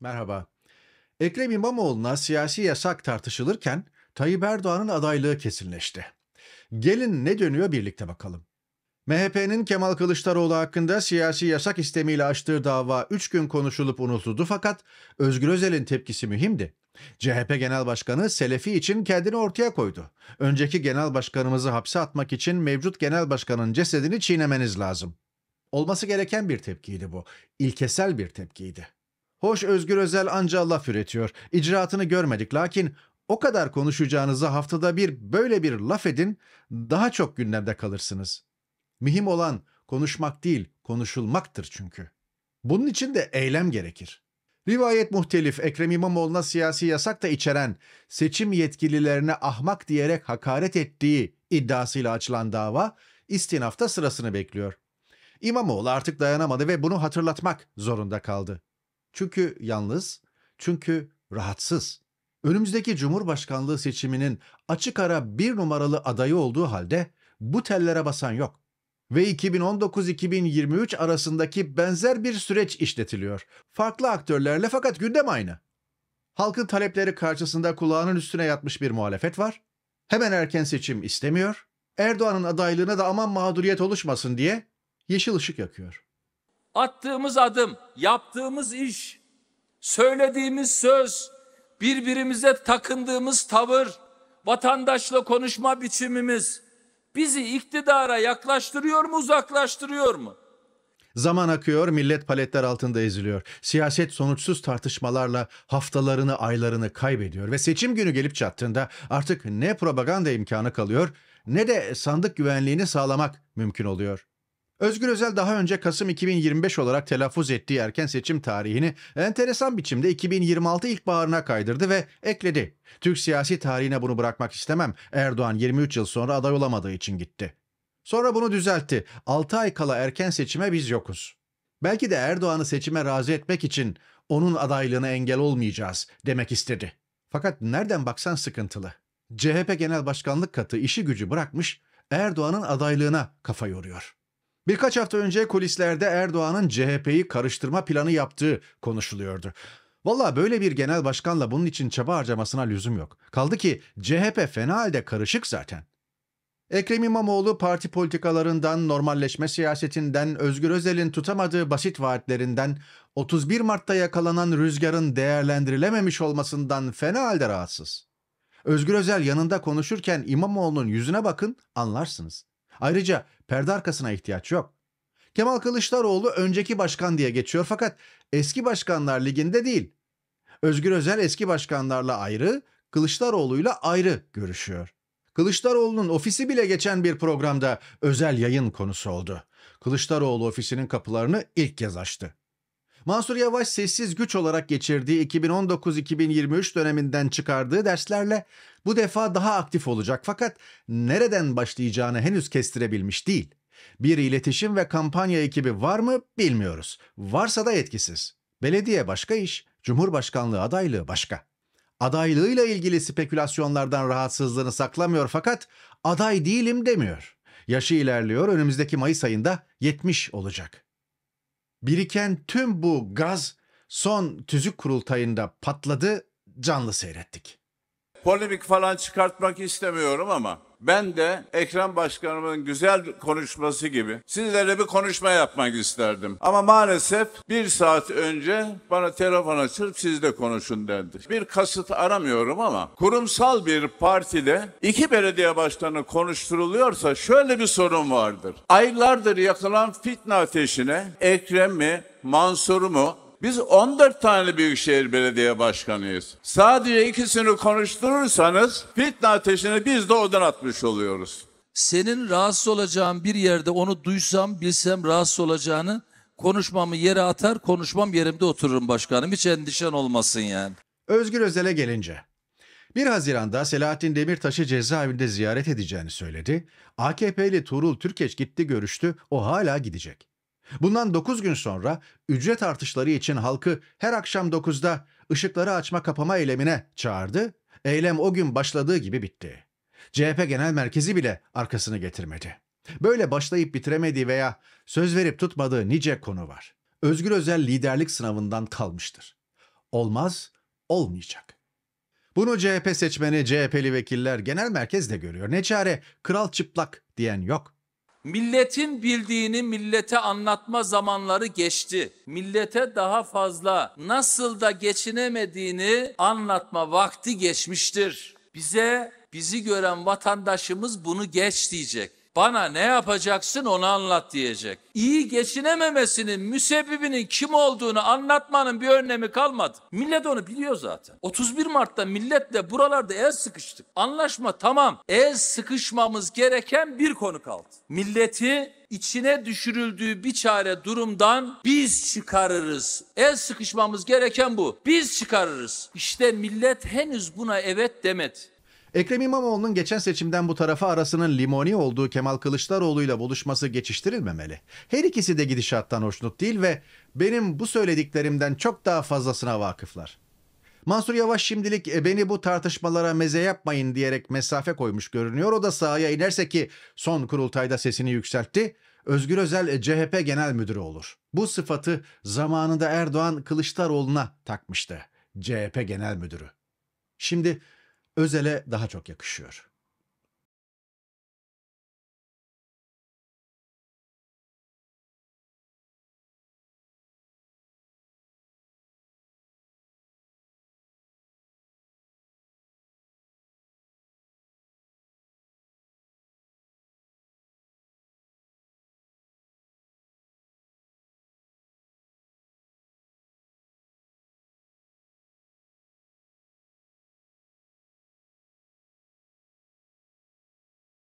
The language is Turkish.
Merhaba. Ekrem İmamoğlu'na siyasi yasak tartışılırken Tayyip Erdoğan'ın adaylığı kesinleşti. Gelin ne dönüyor birlikte bakalım. MHP'nin Kemal Kılıçdaroğlu hakkında siyasi yasak istemiyle açtığı dava 3 gün konuşulup unutuldu fakat Özgür Özel'in tepkisi mühimdi. CHP Genel Başkanı Selefi için kendini ortaya koydu. Önceki genel başkanımızı hapse atmak için mevcut genel başkanın cesedini çiğnemeniz lazım. Olması gereken bir tepkiydi bu. İlkesel bir tepkiydi. Boş Özgür Özel anca laf üretiyor. İcraatını görmedik lakin o kadar konuşacağınıza haftada bir böyle bir laf edin daha çok günlerde kalırsınız. Mühim olan konuşmak değil konuşulmaktır çünkü. Bunun için de eylem gerekir. Rivayet muhtelif Ekrem İmamoğlu'na siyasi yasak da içeren seçim yetkililerine ahmak diyerek hakaret ettiği iddiasıyla açılan dava istinafta sırasını bekliyor. İmamoğlu artık dayanamadı ve bunu hatırlatmak zorunda kaldı. Çünkü yalnız, çünkü rahatsız. Önümüzdeki Cumhurbaşkanlığı seçiminin açık ara bir numaralı adayı olduğu halde bu tellere basan yok. Ve 2019-2023 arasındaki benzer bir süreç işletiliyor. Farklı aktörlerle fakat gündem aynı. Halkın talepleri karşısında kulağının üstüne yatmış bir muhalefet var. Hemen erken seçim istemiyor. Erdoğan'ın adaylığına da aman mağduriyet oluşmasın diye yeşil ışık yakıyor attığımız adım, yaptığımız iş, söylediğimiz söz, birbirimize takındığımız tavır, vatandaşla konuşma biçimimiz bizi iktidara yaklaştırıyor mu, uzaklaştırıyor mu? Zaman akıyor, millet paletler altında eziliyor. Siyaset sonuçsuz tartışmalarla haftalarını, aylarını kaybediyor ve seçim günü gelip çattığında artık ne propaganda imkanı kalıyor ne de sandık güvenliğini sağlamak mümkün oluyor. Özgür Özel daha önce Kasım 2025 olarak telaffuz ettiği erken seçim tarihini enteresan biçimde 2026 ilkbaharına kaydırdı ve ekledi. Türk siyasi tarihine bunu bırakmak istemem. Erdoğan 23 yıl sonra aday olamadığı için gitti. Sonra bunu düzeltti. 6 ay kala erken seçime biz yokuz. Belki de Erdoğan'ı seçime razı etmek için onun adaylığına engel olmayacağız demek istedi. Fakat nereden baksan sıkıntılı. CHP Genel Başkanlık Katı işi gücü bırakmış Erdoğan'ın adaylığına kafa yoruyor. Birkaç hafta önce kulislerde Erdoğan'ın CHP'yi karıştırma planı yaptığı konuşuluyordu. Valla böyle bir genel başkanla bunun için çaba harcamasına lüzum yok. Kaldı ki CHP fena halde karışık zaten. Ekrem İmamoğlu parti politikalarından, normalleşme siyasetinden, Özgür Özel'in tutamadığı basit vaatlerinden, 31 Mart'ta yakalanan rüzgarın değerlendirilememiş olmasından fena halde rahatsız. Özgür Özel yanında konuşurken İmamoğlu'nun yüzüne bakın anlarsınız. Ayrıca Perde arkasına ihtiyaç yok. Kemal Kılıçdaroğlu önceki başkan diye geçiyor fakat eski başkanlar liginde değil. Özgür Özel eski başkanlarla ayrı, Kılıçdaroğlu'yla ayrı görüşüyor. Kılıçdaroğlu'nun ofisi bile geçen bir programda özel yayın konusu oldu. Kılıçdaroğlu ofisinin kapılarını ilk kez açtı. Mansur Yavaş sessiz güç olarak geçirdiği 2019-2023 döneminden çıkardığı derslerle bu defa daha aktif olacak fakat nereden başlayacağını henüz kestirebilmiş değil. Bir iletişim ve kampanya ekibi var mı bilmiyoruz. Varsa da etkisiz. Belediye başka iş, Cumhurbaşkanlığı adaylığı başka. Adaylığıyla ilgili spekülasyonlardan rahatsızlığını saklamıyor fakat aday değilim demiyor. Yaşı ilerliyor önümüzdeki Mayıs ayında 70 olacak.'' Biriken tüm bu gaz son tüzük kurultayında patladı, canlı seyrettik polemik falan çıkartmak istemiyorum ama ben de Ekrem Başkanımın güzel konuşması gibi sizlere bir konuşma yapmak isterdim. Ama maalesef bir saat önce bana telefon açıp siz de konuşun dendi. Bir kasıt aramıyorum ama kurumsal bir partide iki belediye başkanı konuşturuluyorsa şöyle bir sorun vardır. Aylardır yakılan fitne ateşine Ekrem mi, Mansur mu, biz 14 tane Büyükşehir Belediye Başkanıyız. Sadece ikisini konuşturursanız fitne ateşini biz de odan atmış oluyoruz. Senin rahatsız olacağın bir yerde onu duysam bilsem rahatsız olacağını konuşmamı yere atar konuşmam yerimde otururum başkanım. Hiç endişen olmasın yani. Özgür Özel'e gelince 1 Haziran'da Selahattin Demirtaş'ı cezaevinde ziyaret edeceğini söyledi. AKP'li Tuğrul Türkeç gitti görüştü, o hala gidecek. Bundan 9 gün sonra ücret artışları için halkı her akşam 9'da ışıkları açma kapama eylemine çağırdı. Eylem o gün başladığı gibi bitti. CHP Genel Merkezi bile arkasını getirmedi. Böyle başlayıp bitiremediği veya söz verip tutmadığı nice konu var. Özgür Özel liderlik sınavından kalmıştır. Olmaz, olmayacak. Bunu CHP seçmeni, CHP'li vekiller genel merkezde görüyor. Ne çare, kral çıplak diyen yok. Milletin bildiğini millete anlatma zamanları geçti. Millete daha fazla nasıl da geçinemediğini anlatma vakti geçmiştir. Bize bizi gören vatandaşımız bunu geç diyecek bana ne yapacaksın onu anlat diyecek. İyi geçinememesinin müsebbibinin kim olduğunu anlatmanın bir önlemi kalmadı. Millet onu biliyor zaten. 31 Mart'ta milletle buralarda el sıkıştık. Anlaşma tamam. El sıkışmamız gereken bir konu kaldı. Milleti içine düşürüldüğü bir çare durumdan biz çıkarırız. El sıkışmamız gereken bu. Biz çıkarırız. İşte millet henüz buna evet demedi. Ekrem İmamoğlu'nun geçen seçimden bu tarafa arasının limoni olduğu Kemal Kılıçdaroğlu ile buluşması geçiştirilmemeli. Her ikisi de gidişattan hoşnut değil ve benim bu söylediklerimden çok daha fazlasına vakıflar. Mansur Yavaş şimdilik e, beni bu tartışmalara meze yapmayın diyerek mesafe koymuş görünüyor. O da sahaya inerse ki son kurultayda sesini yükseltti. Özgür Özel e, CHP genel müdürü olur. Bu sıfatı zamanında Erdoğan Kılıçdaroğlu'na takmıştı. CHP genel müdürü. Şimdi Özel'e daha çok yakışıyor.